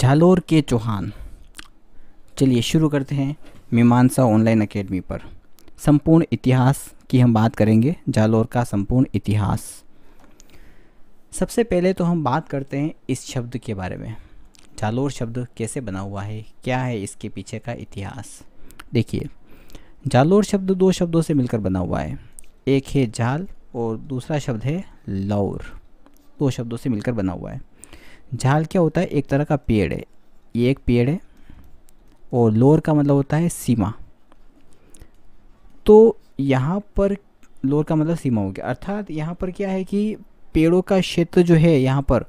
झालोर के चौहान चलिए शुरू करते हैं मीमांसा ऑनलाइन अकेडमी पर संपूर्ण इतिहास की हम बात करेंगे जालोर का संपूर्ण इतिहास सबसे पहले तो हम बात करते हैं इस शब्द के बारे में झालोर शब्द कैसे बना हुआ है क्या है इसके पीछे का इतिहास देखिए झालोर शब्द दो शब्दों से मिलकर बना हुआ है एक है जाल और दूसरा शब्द है लौर दो शब्दों से मिलकर बना हुआ है झाल क्या होता है एक तरह का पेड़ है ये एक पेड़ है और लोअर का मतलब होता है सीमा तो यहाँ पर लोअर का मतलब सीमा हो गया अर्थात यहाँ पर क्या है कि पेड़ों का क्षेत्र जो है यहाँ पर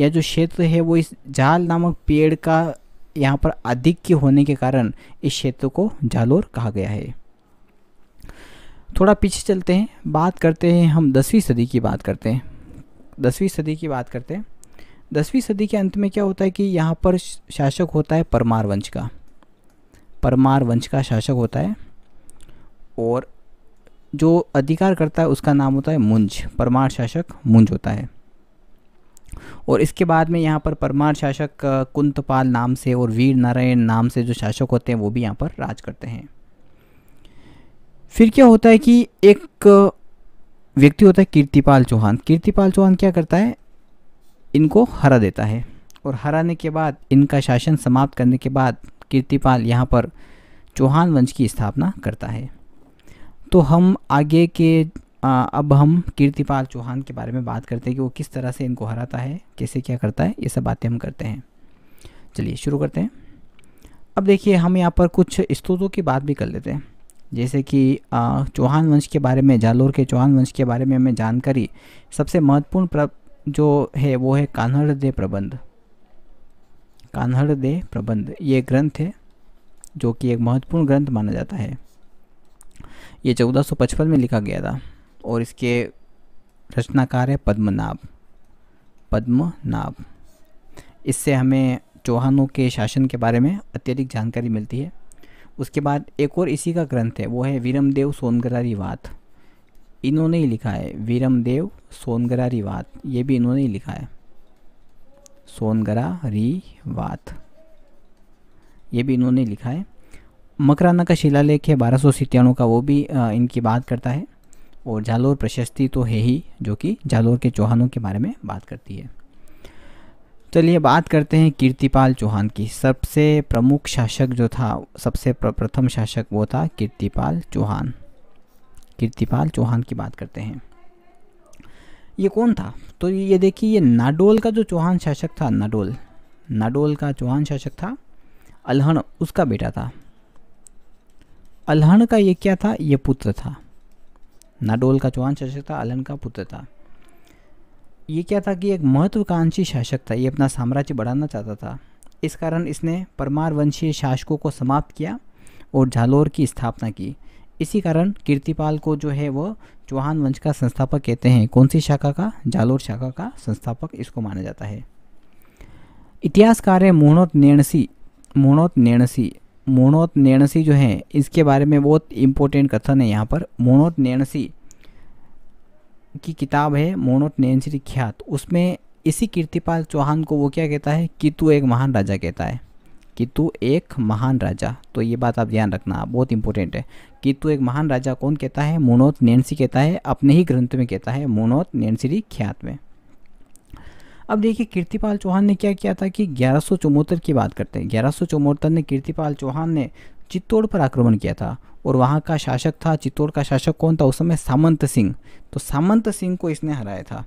या जो क्षेत्र है वो इस झाल नामक पेड़ का यहाँ पर अधिक के होने के कारण इस क्षेत्र को झालोर कहा गया है थोड़ा पीछे चलते हैं बात करते हैं हम दसवीं सदी की बात करते हैं दसवीं सदी की बात करते हैं दसवीं सदी के अंत में क्या होता है कि यहाँ पर शासक होता है परमार वंश का परमार वंश का शासक होता है और जो अधिकार करता है उसका नाम होता है मुंज परमार शासक मुंज होता है और इसके बाद में यहाँ पर परमार शासक कुंतपाल नाम से और वीर नारायण नाम से जो शासक होते हैं वो भी यहाँ पर राज करते हैं फिर क्या होता है कि एक व्यक्ति होता है कीर्तिपाल चौहान कीर्तिपाल चौहान क्या करता है इनको हरा देता है और हराने के बाद इनका शासन समाप्त करने के बाद कीर्तिपाल यहाँ पर चौहान वंश की स्थापना करता है तो हम आगे के आ, अब हम कीर्तिपाल चौहान के बारे में बात करते हैं कि वो किस तरह से इनको हराता है कैसे क्या करता है ये सब बातें हम करते हैं चलिए शुरू करते हैं अब देखिए हम यहाँ पर कुछ स्त्रोतों की बात भी कर लेते हैं जैसे कि चौहान वंश के बारे में जालोर के चौहान वंश के बारे में हमें जानकारी सबसे महत्वपूर्ण जो है वो है कान्हड़ दे प्रबंध कान्हड़ दे प्रबंध ये ग्रंथ है जो कि एक महत्वपूर्ण ग्रंथ माना जाता है ये 1455 में लिखा गया था और इसके रचनाकार है पद्मनाभ पद्मनाभ इससे हमें चौहानों के शासन के बारे में अत्यधिक जानकारी मिलती है उसके बाद एक और इसी का ग्रंथ है वो है वीरमदेव सोनगरारी वाथ इन्होंने ही लिखा है वीरम देव सोनगरा रिवात ये भी इन्होंने ही लिखा है सोनगरा रिवात ये भी इन्होंने लिखा है मकराना का शिलालेख है बारह सौ का वो भी इनकी बात करता है और जालोर प्रशस्ति तो है ही जो कि जालोर के चौहानों के बारे में बात करती है चलिए बात करते हैं कीर्तिपाल चौहान की सबसे प्रमुख शासक जो था सबसे प्रथम शासक वो था कीर्तिपाल चौहान कीर्तिपाल चौहान की बात करते हैं ये कौन था तो ये देखिए ये नाडोल का जो चौहान शासक था नाडोल नाडोल का चौहान शासक था अलहण उसका बेटा था अलहण का ये क्या था ये पुत्र था नाडोल का चौहान शासक था अलहन का पुत्र था ये क्या था कि एक महत्वाकांक्षी शासक था ये अपना साम्राज्य बढ़ाना चाहता था इस कारण इसने परमार वंशीय शासकों को समाप्त किया और झालोर की स्थापना की इसी कारण कीर्तिपाल को जो है वो चौहान वंश का संस्थापक कहते हैं कौन सी शाखा का जालोर शाखा का संस्थापक इसको माना जाता है इतिहासकार है मोहनोत नेणसी मोहनोत नेणसी मोहनोत नेणसी जो है इसके बारे में बहुत इंपॉर्टेंट कथन है यहाँ पर मोहनोत नेणसी की किताब है मोहनोत नेणसी ख्यात उसमें इसी कीर्तिपाल चौहान को वो क्या कहता है तू एक महान राजा कहता है कि तू एक महान राजा तो ये बात आप ध्यान रखना बहुत इंपॉर्टेंट है कि तू एक महान राजा कौन कहता है मोनोत नैन्सी कहता है अपने ही ग्रंथ में कहता है मोनोत नैन्सी ख्यात में अब देखिए कीर्तिपाल चौहान ने क्या किया था कि ग्यारह की बात करते हैं ग्यारह ने कीर्तिपाल चौहान ने चित्तौड़ पर आक्रमण किया था और वहाँ का शासक था चित्तौड़ का शासक कौन था उस समय सामंत सिंह तो सामंत सिंह को इसने हराया था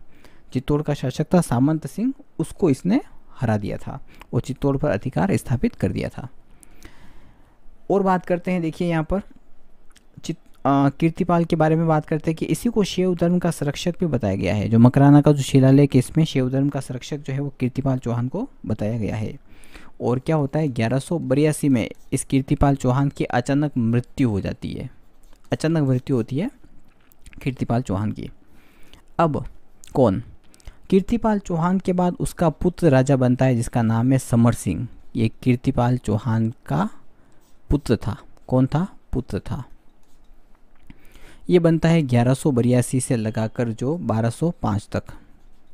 चित्तौड़ का शासक था सामंत सिंह उसको इसने हरा दिया था उचित तौर पर अधिकार स्थापित कर दिया था और बात करते हैं देखिए यहाँ पर चित कीर्तिपाल के बारे में बात करते हैं कि इसी को शिव धर्म का संरक्षक भी बताया गया है जो मकराना का जो शिलालेख इसमें शिव धर्म का संरक्षक जो है वो कीर्तिपाल चौहान को बताया गया है और क्या होता है ग्यारह में इस कीर्तिपाल चौहान की अचानक मृत्यु हो जाती है अचानक मृत्यु होती है कीर्तिपाल चौहान की अब कौन कीर्तिपाल चौहान के बाद उसका पुत्र राजा बनता है जिसका नाम है समर सिंह ये कीर्तिपाल चौहान का पुत्र था कौन था पुत्र था ये बनता है ग्यारह से लगाकर जो 1205 तक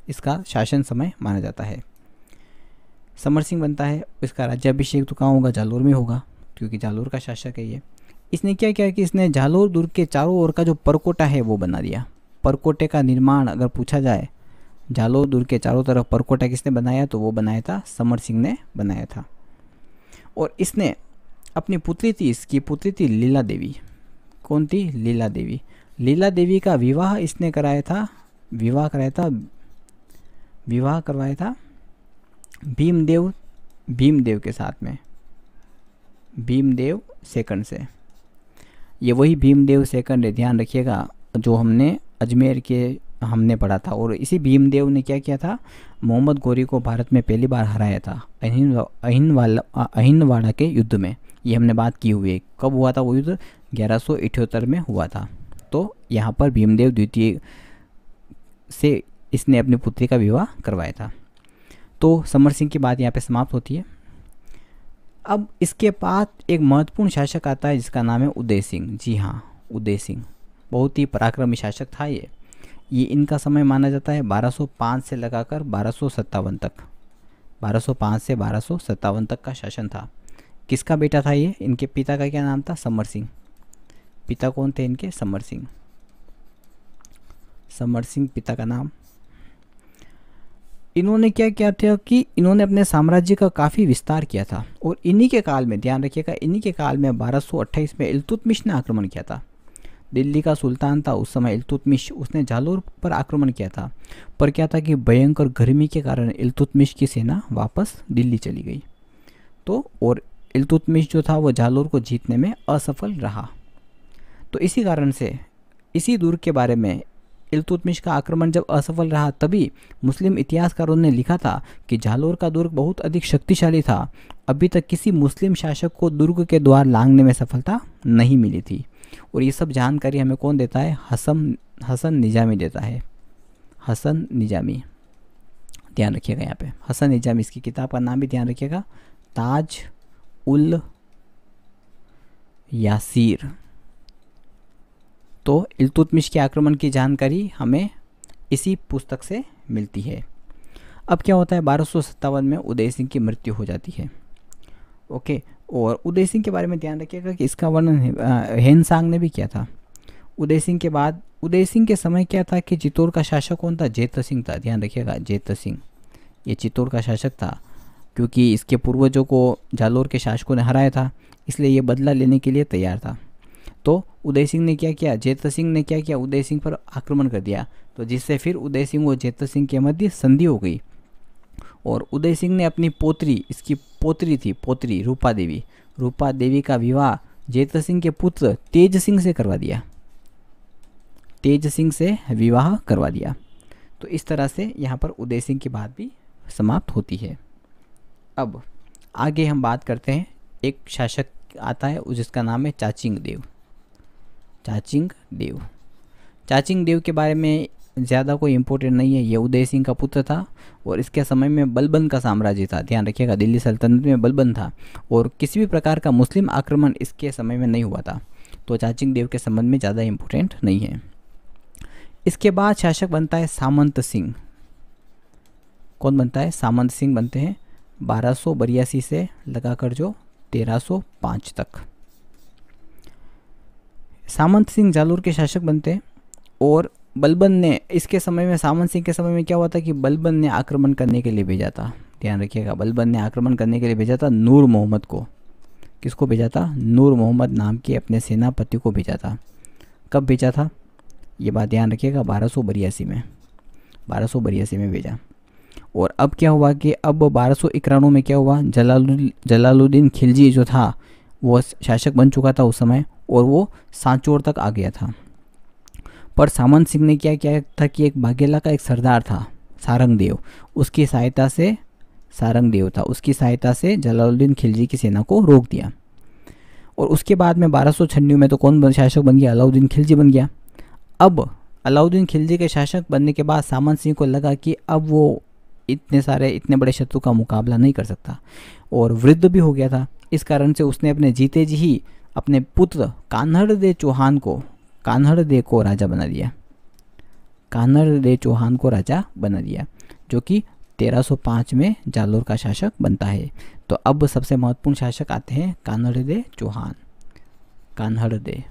इसका शासन समय माना जाता है समर सिंह बनता है इसका राज्याभिषेक तो कहाँ होगा जालोर में होगा क्योंकि जालोर का शासक है ये इसने क्या किया कि इसने जालोर दुर्ग के चारों ओर का जो परकोटा है वो बना दिया परकोटे का निर्माण अगर पूछा जाए झालो दूर के चारों तरफ परकोटा किसने बनाया तो वो बनाया था समर सिंह ने बनाया था और इसने अपनी पुत्री थी इसकी पुत्री थी लीला देवी कौन थी लीला देवी लीला देवी का विवाह इसने कराया था विवाह कराया था विवाह करवाया था भीमदेव भीमदेव के साथ में भीमदेव सेकंड से ये वही भीमदेव सेकंड है ध्यान रखिएगा जो हमने अजमेर के हमने पढ़ा था और इसी भीमदेव ने क्या किया था मोहम्मद गौरी को भारत में पहली बार हराया था अहिन अहिन वाला अहिंदवाड़ा के युद्ध में ये हमने बात की हुई है कब हुआ था वो युद्ध ग्यारह में हुआ था तो यहाँ पर भीमदेव द्वितीय से इसने अपनी पुत्री का विवाह करवाया था तो समर सिंह की बात यहाँ पर समाप्त होती है अब इसके बाद एक महत्वपूर्ण शासक आता है जिसका नाम है उदय सिंह जी हाँ उदय सिंह बहुत ही पराक्रमी शासक था ये ये इनका समय माना जाता है 1205 से लगाकर बारह तक 1205 से बारह तक का शासन था किसका बेटा था ये इनके पिता का क्या नाम था समर सिंह पिता कौन थे इनके समर सिंह समर सिंह पिता का नाम इन्होंने क्या किया था कि इन्होंने अपने साम्राज्य का काफ़ी विस्तार किया था और इन्हीं के काल में ध्यान रखिएगा इन्हीं के काल में 1228 में इल्तुतमिश ने आक्रमण किया था दिल्ली का सुल्तान था उस समय इल्तुतमिश उसने जालोर पर आक्रमण किया था पर क्या था कि भयंकर गर्मी के कारण इल्तुतमिश की सेना वापस दिल्ली चली गई तो और इल्तुतमिश जो था वो जालोर को जीतने में असफल रहा तो इसी कारण से इसी दुर्ग के बारे में इल्तुतमिश का आक्रमण जब असफल रहा तभी मुस्लिम इतिहासकारों ने लिखा था कि जालोर का दुर्ग बहुत अधिक शक्तिशाली था अभी तक किसी मुस्लिम शासक को दुर्ग के द्वार लांगने में सफलता नहीं मिली थी और ये सब जानकारी हमें कौन देता है हसन हसन निजामी देता है हसन निजामी ध्यान रखिएगा यहाँ पे हसन निजामी इसकी किताब का नाम भी ध्यान रखिएगा ताज उल यासीर तो इलतुतमिश के आक्रमण की जानकारी हमें इसी पुस्तक से मिलती है अब क्या होता है बारह में उदय सिंह की मृत्यु हो जाती है ओके और उदय सिंह के बारे में ध्यान रखिएगा कि इसका वर्णन हेन सांग ने भी किया था उदय सिंह के बाद उदय सिंह के समय क्या था कि चित्तौड़ का शासक कौन था जेत सिंह था ध्यान रखिएगा जेत सिंह ये चित्तौड़ का शासक था क्योंकि इसके पूर्वजों को जालोर के शासकों ने हराया था इसलिए ये बदला लेने के लिए तैयार था तो उदय सिंह ने क्या किया जेत सिंह ने क्या किया उदय सिंह पर आक्रमण कर दिया तो जिससे फिर उदय सिंह और जेत सिंह के मध्य संधि हो गई और उदय सिंह ने अपनी पोत्री इसकी पोत्री थी पोत्री रूपा देवी रूपा देवी का विवाह जेत सिंह के पुत्र तेज सिंह से करवा दिया तेज सिंह से विवाह करवा दिया तो इस तरह से यहाँ पर उदय सिंह की बात भी समाप्त होती है अब आगे हम बात करते हैं एक शासक आता है जिसका नाम है चाचिंग देव चाचिंग देव चाचिंग देव के बारे में ज़्यादा कोई इम्पोर्टेंट नहीं है ये उदय सिंह का पुत्र था और इसके समय में बलबन का साम्राज्य था ध्यान रखिएगा दिल्ली सल्तनत में बलबन था और किसी भी प्रकार का मुस्लिम आक्रमण इसके समय में नहीं हुआ था तो चाचिंग देव के संबंध में ज़्यादा इम्पोर्टेंट नहीं है इसके बाद शासक बनता है सामंत सिंह कौन बनता है सामंत सिंह बनते हैं बारह से लगाकर जो 1305 तक सामंत सिंह जालौर के शासक बनते हैं और बलबन ने इसके समय में सामन सिंह के समय में क्या हुआ था कि बलबन ने आक्रमण करने के लिए भेजा था ध्यान रखिएगा बलबन ने आक्रमण करने के लिए भेजा था नूर मोहम्मद को किसको भेजा था नूर मोहम्मद नाम के अपने सेनापति को भेजा था कब भेजा था ये बात ध्यान रखिएगा बारह सौ में बारह सौ बरियासी में भेजा और अब क्या हुआ कि अब बारह सौ इक्यानवे में क्या हुआ जलालुद्दीन जलालुद्दीन खिलजी जो था वो शासक बन चुका था उस समय और वो सांचौर तक आ गया था पर सामंत सिंह ने क्या किया था कि एक बाघेला का एक सरदार था सारंग देव उसकी सहायता से सारंग देव था उसकी सहायता से जलालुद्दीन खिलजी की सेना को रोक दिया और उसके बाद में बारह में तो कौन शासक बन गया अलाउद्दीन खिलजी बन गया अब अलाउद्दीन खिलजी के शासक बनने के बाद सामंत सिंह को लगा कि अब वो इतने सारे इतने बड़े शत्रु का मुकाबला नहीं कर सकता और वृद्ध भी हो गया था इस कारण से उसने अपने जीते जी ही अपने पुत्र कान्हड़ देव चौहान को कान्हर दे को राजा बना दिया कान्हर दे चौहान को राजा बना दिया जो कि 1305 में जालोर का शासक बनता है तो अब सबसे महत्वपूर्ण शासक आते हैं कान्हर दे चौहान कान्हर दे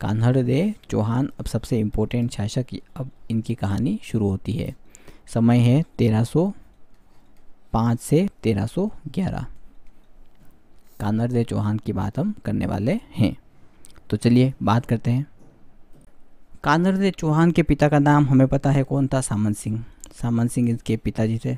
कान्हर दे चौहान अब सबसे इम्पोर्टेंट शासक अब इनकी कहानी शुरू होती है समय है 1305 से 1311 कान्हर दे चौहान की बात हम करने वाले हैं तो चलिए बात करते हैं कानरदे चौहान के पिता का नाम हमें पता है कौन था सामंत सिंह सामंत सिंह इनके पिताजी थे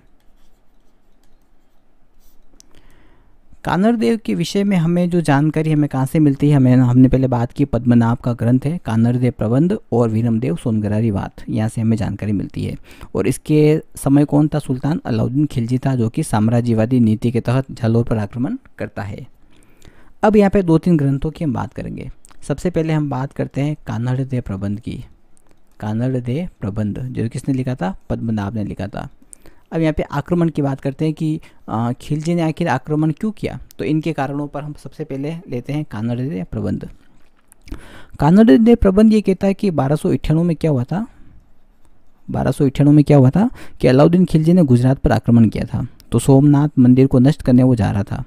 कानरदेव के विषय में हमें जो जानकारी हमें कहाँ से मिलती है हमें हमने पहले बात की पद्मनाभ का ग्रंथ है कानरदेव प्रबंध और वीरमदेव सोनगरारी बात यहाँ से हमें जानकारी मिलती है और इसके समय कौन था सुल्तान अलाउद्दीन खिलजी था जो कि साम्राज्यवादी नीति के तहत झालोर पर आक्रमण करता है अब यहाँ पे दो तीन ग्रंथों की हम बात करेंगे सबसे पहले हम बात करते हैं कानड़ दे प्रबंध की कानड़ दे प्रबंध जो किसने लिखा था पद्मनाभ ने लिखा था अब यहाँ पे आक्रमण की बात करते हैं कि खिलजी ने आखिर आक्रमण क्यों किया तो इनके कारणों पर हम सबसे पहले लेते हैं कानड़ दे प्रबंध कानड़ दे प्रबंध ये कहता है कि बारह में क्या हुआ था बारह में क्या हुआ था कि अलाउद्दीन खिलजी ने गुजरात पर आक्रमण किया था तो सोमनाथ मंदिर को नष्ट करने वो जा रहा था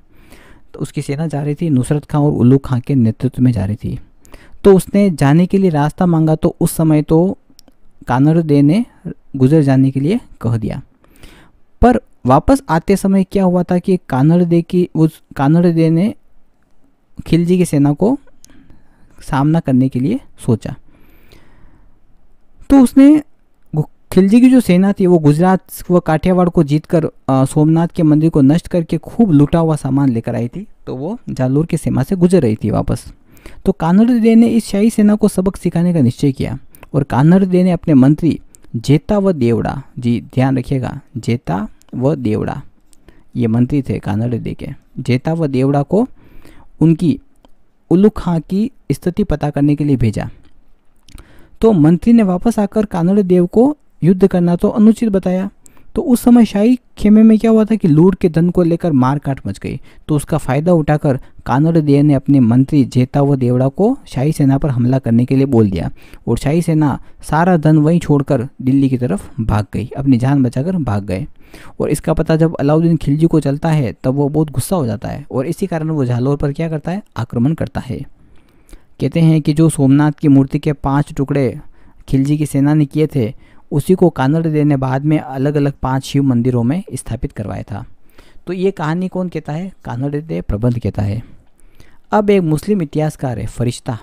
तो उसकी सेना जा रही थी नुसरत खां और उल्लू खां के नेतृत्व में जा रही थी तो उसने जाने के लिए रास्ता मांगा तो उस समय तो कानरदे ने गुजर जाने के लिए कह दिया पर वापस आते समय क्या हुआ था कि कानरदे की उस कानरदे ने खिलजी की सेना को सामना करने के लिए सोचा तो उसने खिलजी की जो सेना थी वो गुजरात व काठियावाड़ को जीतकर सोमनाथ के मंदिर को नष्ट करके खूब लूटा हुआ सामान लेकर आई थी तो वो जालोर की सीमा से गुजर रही थी वापस तो दे ने इस शाही सेना को सबक सिखाने का निश्चय किया और दे ने अपने मंत्री जेता व देवड़ा जी ध्यान रखिएगा जेता व देवड़ा ये मंत्री थे दे के जेता व देवड़ा को उनकी उल्लू खां की स्थिति पता करने के लिए भेजा तो मंत्री ने वापस आकर कानड़ देव को युद्ध करना तो अनुचित बताया तो उस समय शाही खेमे में क्या हुआ था कि लूट के धन को लेकर मारकाट मच गई तो उसका फायदा उठाकर कानोरदेव ने अपने मंत्री जेता व देवड़ा को शाही सेना पर हमला करने के लिए बोल दिया और शाही सेना सारा धन वहीं छोड़कर दिल्ली की तरफ भाग गई अपनी जान बचाकर भाग गए और इसका पता जब अलाउद्दीन खिलजी को चलता है तब वो बहुत गुस्सा हो जाता है और इसी कारण वो झालोर पर क्या करता है आक्रमण करता है कहते हैं कि जो सोमनाथ की मूर्ति के पाँच टुकड़े खिलजी की सेना ने किए थे उसी को कानड़ देव ने बाद में अलग अलग पांच शिव मंदिरों में स्थापित करवाया था तो ये कहानी कौन कहता है कानड़ देव प्रबंध कहता है अब एक मुस्लिम इतिहासकार है फरिश्ता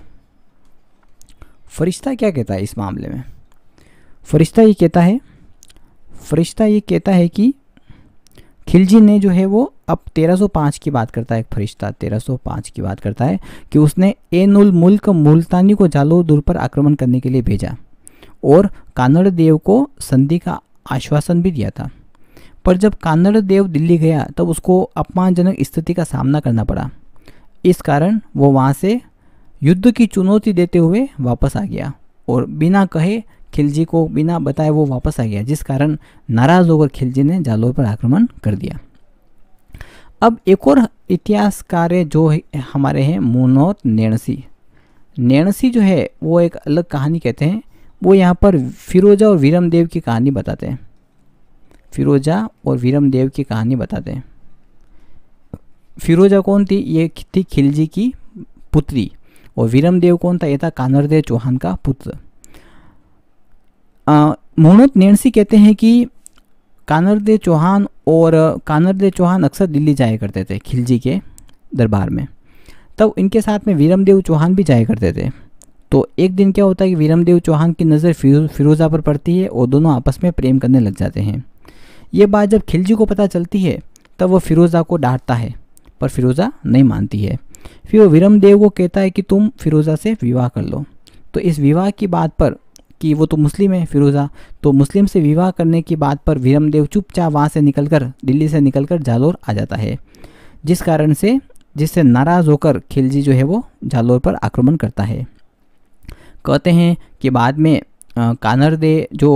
फरिश्ता क्या कहता है इस मामले में फरिश्ता ये कहता है फरिश्ता ये कहता है कि खिलजी ने जो है वो अब 1305 की बात करता है एक फरिश्ता 1305 की बात करता है कि उसने एनुल मुल्क मुल्तानी को जालोदुर दूर पर आक्रमण करने के लिए भेजा और कानड़ देव को संधि का आश्वासन भी दिया था पर जब कानड़ देव दिल्ली गया तब तो उसको अपमानजनक स्थिति का सामना करना पड़ा इस कारण वो वहाँ से युद्ध की चुनौती देते हुए वापस आ गया और बिना कहे खिलजी को बिना बताए वो वापस आ गया जिस कारण नाराज़ होकर खिलजी ने जालोर पर आक्रमण कर दिया अब एक और इतिहासकार जो हमारे हैं मुनोत नेणसी नेणसी जो है वो एक अलग कहानी कहते हैं वो यहाँ पर फिरोजा और वीरम देव की कहानी बताते हैं फिरोजा और वीरम देव की कहानी बताते हैं फिरोजा कौन थी ये थी खिलजी की पुत्री और वीरम देव कौन था ये था कानरदेव चौहान का पुत्र मोहनोत नेणसी कहते हैं कि कानरदेव चौहान और कानरदेव चौहान अक्सर दिल्ली जाया करते थे खिलजी के दरबार में तब इनके साथ में वीरमदेव चौहान भी जाया करते थे तो एक दिन क्या होता है कि वीरमदेव चौहान की नज़र फिरोज़ा पर पड़ती है और दोनों आपस में प्रेम करने लग जाते हैं ये बात जब खिलजी को पता चलती है तब वह फिरोज़ा को डांटता है पर फिरोज़ा नहीं मानती है फिर वो वीरमदेव को कहता है कि तुम फिरोज़ा से विवाह कर लो तो इस विवाह की बात पर कि वो तो मुस्लिम है फिरोज़ा तो मुस्लिम से विवाह करने की बात पर वीरमदेव चुपचाप वहाँ से निकलकर दिल्ली से निकलकर जालोर आ जाता है जिस कारण से जिससे नाराज़ होकर खिलजी जो है वो जालोर पर आक्रमण करता है कहते हैं कि बाद में कानर दे जो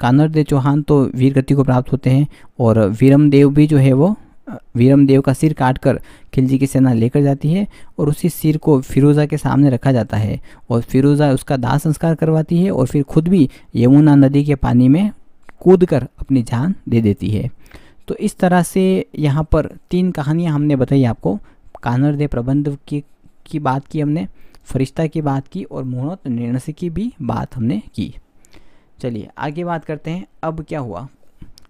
कानर दे चौहान तो वीरगति को प्राप्त होते हैं और वीरम देव भी जो है वो वीरम देव का सिर काट कर खिलजी की सेना लेकर जाती है और उसी सिर को फिरोज़ा के सामने रखा जाता है और फिरोज़ा उसका दाह संस्कार करवाती है और फिर खुद भी यमुना नदी के पानी में कूद कर अपनी जान दे देती है तो इस तरह से यहाँ पर तीन कहानियाँ हमने बताई आपको कानर दे प्रबंध की, की बात की हमने फरिश्ता की बात की और मुहूर्त निर्णय की भी बात हमने की चलिए आगे बात करते हैं अब क्या हुआ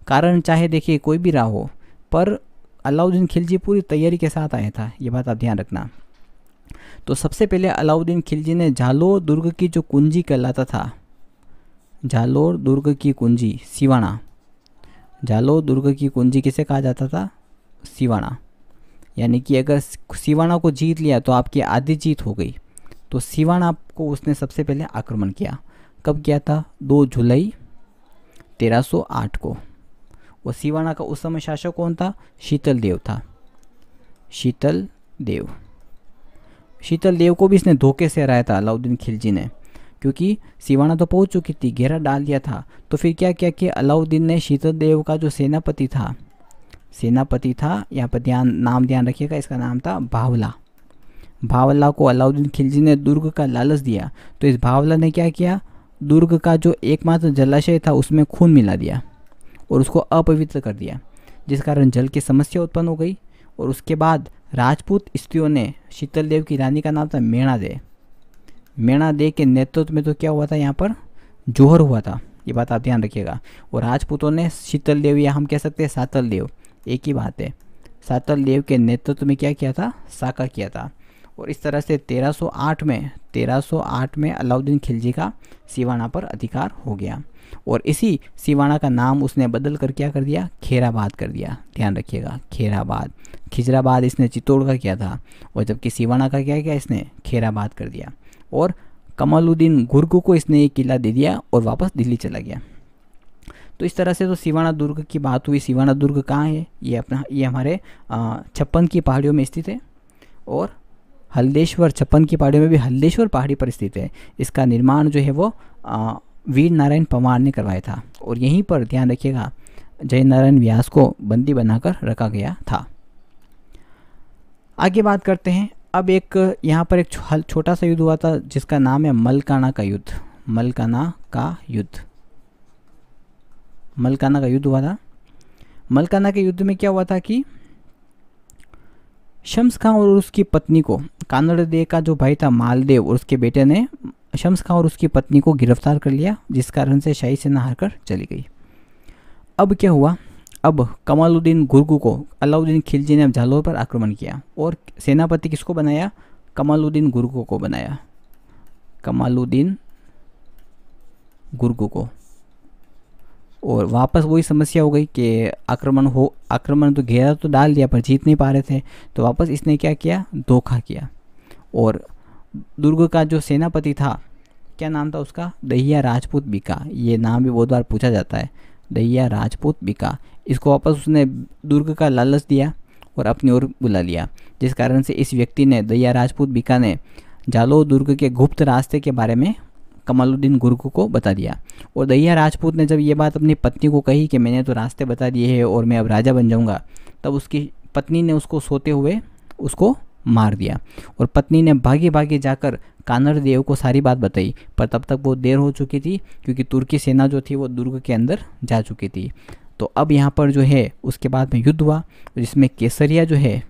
कारण चाहे देखिए कोई भी रहा हो पर अलाउद्दीन खिलजी पूरी तैयारी के साथ आया था ये बात आप ध्यान रखना तो सबसे पहले अलाउद्दीन खिलजी ने झालो दुर्ग की जो कुंजी कहलाता था झालो दुर्ग की कुंजी सिवाना झालो दुर्ग की कुंजी किसे कहा जाता था सिवाना यानी कि अगर सिवाना को जीत लिया तो आपकी आधी जीत हो गई तो सिवानाप को उसने सबसे पहले आक्रमण किया कब किया था दो जुलाई 1308 को वो सिवाना का उस समय शासक कौन था शीतल देव था शीतल देव शीतल देव को भी इसने धोखे से हराया था अलाउद्दीन खिलजी ने क्योंकि सिवाना तो पहुंच चुकी थी घेरा डाल दिया था तो फिर क्या क्या कि अलाउद्दीन ने शीतल देव का जो सेनापति था सेनापति था यहाँ पर ध्यान नाम ध्यान रखिएगा इसका नाम था भावला भावला को अलाउद्दीन खिलजी ने दुर्ग का लालच दिया तो इस भावला ने क्या किया दुर्ग का जो एकमात्र जलाशय था उसमें खून मिला दिया और उसको अपवित्र कर दिया जिस कारण जल की समस्या उत्पन्न हो गई और उसके बाद राजपूत स्त्रियों ने शीतल देव की रानी का नाम था मेणा दे मेणा दे के नेतृत्व में तो क्या हुआ था यहाँ पर जोहर हुआ था ये बात आप ध्यान रखिएगा और राजपूतों ने शीतल देव या हम कह सकते हैं सातल देव एक ही बात है सातल देव के नेतृत्व में क्या किया था साकार किया था और इस तरह से 1308 में 1308 में अलाउद्दीन खिलजी का सिवाना पर अधिकार हो गया और इसी सिवाना का नाम उसने बदल कर क्या कर दिया खेराबाद कर दिया ध्यान रखिएगा खेराबाद खिजराबाद इसने चित्तौड़ का किया था और जबकि सिवाना का क्या किया इसने खेराबाद कर दिया और कमालुद्दीन गुर्ग को इसने ये किला दे दिया और वापस दिल्ली चला गया तो इस तरह से तो सिवाना दुर्ग की बात हुई सिवाना दुर्ग कहाँ है ये अपना ये हमारे छप्पन की पहाड़ियों में स्थित है और हल्देश्वर छप्पन की पहाड़ी में भी हल्देश्वर पहाड़ी पर स्थित है इसका निर्माण जो है वो वीर नारायण पवार ने करवाया था और यहीं पर ध्यान रखिएगा जय नारायण व्यास को बंदी बनाकर रखा गया था आगे बात करते हैं अब एक यहाँ पर एक छोटा सा युद्ध हुआ था जिसका नाम है मलकाना का युद्ध मलकाना का युद्ध मलकाना का युद्ध हुआ था मलकाना के युद्ध में क्या हुआ था कि शम्स खां और उसकी पत्नी को दे का जो भाई था मालदेव और उसके बेटे ने शम्स खां और उसकी पत्नी को गिरफ्तार कर लिया जिस कारण से शाही सेना हार कर चली गई अब क्या हुआ अब कमालुद्दीन गुर्गू को अलाउद्दीन खिलजी ने जालोर पर आक्रमण किया और सेनापति किसको बनाया कमालुद्दीन गुर्गू को बनाया कमालुद्दीन गुर्गू को और वापस वही समस्या हो गई कि आक्रमण हो आक्रमण तो घेरा तो डाल दिया पर जीत नहीं पा रहे थे तो वापस इसने क्या किया धोखा किया और दुर्ग का जो सेनापति था क्या नाम था उसका दहिया राजपूत बिका ये नाम भी बहुत बार पूछा जाता है दहिया राजपूत बिका इसको वापस उसने दुर्ग का लालच दिया और अपनी ओर बुला लिया जिस कारण से इस व्यक्ति ने दहिया राजपूत बिका ने जालो दुर्ग के गुप्त रास्ते के बारे में कमालुद्दीन गुर्ग को बता दिया और दहिया राजपूत ने जब ये बात अपनी पत्नी को कही कि मैंने तो रास्ते बता दिए हैं और मैं अब राजा बन जाऊँगा तब उसकी पत्नी ने उसको सोते हुए उसको मार दिया और पत्नी ने भागे भागे जाकर कानर देव को सारी बात बताई पर तब तक वो देर हो चुकी थी क्योंकि तुर्की सेना जो थी वो दुर्ग के अंदर जा चुकी थी तो अब यहाँ पर जो है उसके बाद में युद्ध हुआ जिसमें केसरिया जो है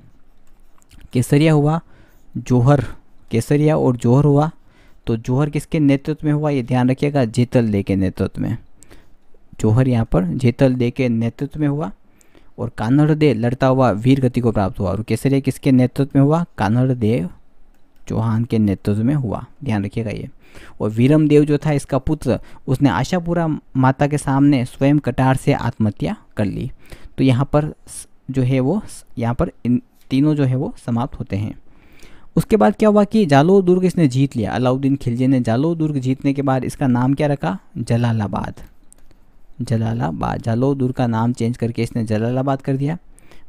केसरिया हुआ जौहर केसरिया और जौहर हुआ तो जौहर किसके नेतृत्व में हुआ ये ध्यान रखिएगा जेतल दे के नेतृत्व में जौहर यहाँ पर जेतल दे के नेतृत्व में हुआ और कानड़ दे लड़ता हुआ वीर गति को प्राप्त हुआ और केसरिया किसके नेतृत्व में हुआ कानड़ देव चौहान के नेतृत्व में हुआ ध्यान रखिएगा ये और वीरम देव जो था इसका पुत्र उसने आशापुरा माता के सामने स्वयं कटार से आत्महत्या कर ली तो यहाँ पर जो है वो यहाँ पर इन तीनों जो है वो समाप्त होते हैं उसके बाद क्या हुआ कि जालोर दुर्ग इसने जीत लिया अलाउद्दीन खिलजी ने जालोर दुर्ग जीतने के बाद इसका नाम क्या रखा जलालाबाद जलालाबाद जालोर दुर्ग का नाम चेंज करके इसने जलालाबाद कर दिया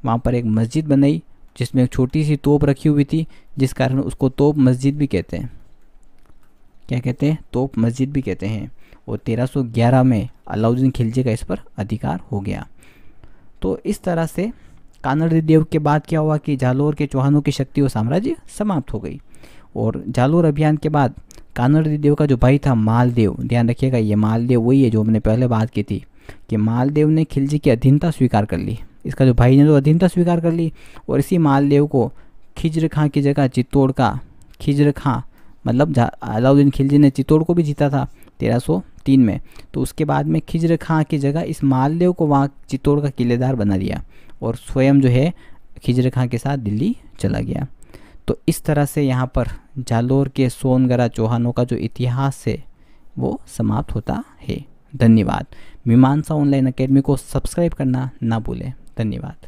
वहाँ पर एक मस्जिद बनाई जिसमें एक छोटी सी तोप रखी हुई थी जिस कारण उसको तोप मस्जिद भी कहते हैं क्या कहते हैं तोप मस्जिद भी कहते हैं और 1311 में अलाउद्दीन खिलजी का इस पर अधिकार हो गया तो इस तरह से कानड़ देव के बाद क्या हुआ कि जालोर के चौहानों की शक्ति और साम्राज्य समाप्त हो गई और जालोर अभियान के बाद कानड़ देव का जो भाई था मालदेव ध्यान रखिएगा ये मालदेव वही है जो हमने पहले बात की थी कि मालदेव ने खिलजी की अधीनता स्वीकार कर ली इसका जो भाई ने तो अधीनता स्वीकार कर ली और इसी मालदेव को खिजर खां की जगह चित्तौड़ का खिजर खां मतलब अलाउद्दीन खिलजी ने चित्तौड़ को भी जीता था 1303 में तो उसके बाद में खिजर खां की जगह इस मालदेव को वहाँ चित्तौड़ का किलेदार बना दिया और स्वयं जो है खिजर खां के साथ दिल्ली चला गया तो इस तरह से यहाँ पर जालोर के सोनगरा चौहानों का जो इतिहास है वो समाप्त होता है धन्यवाद मीमांसा ऑनलाइन अकेडमी को सब्सक्राइब करना ना भूलें धन्यवाद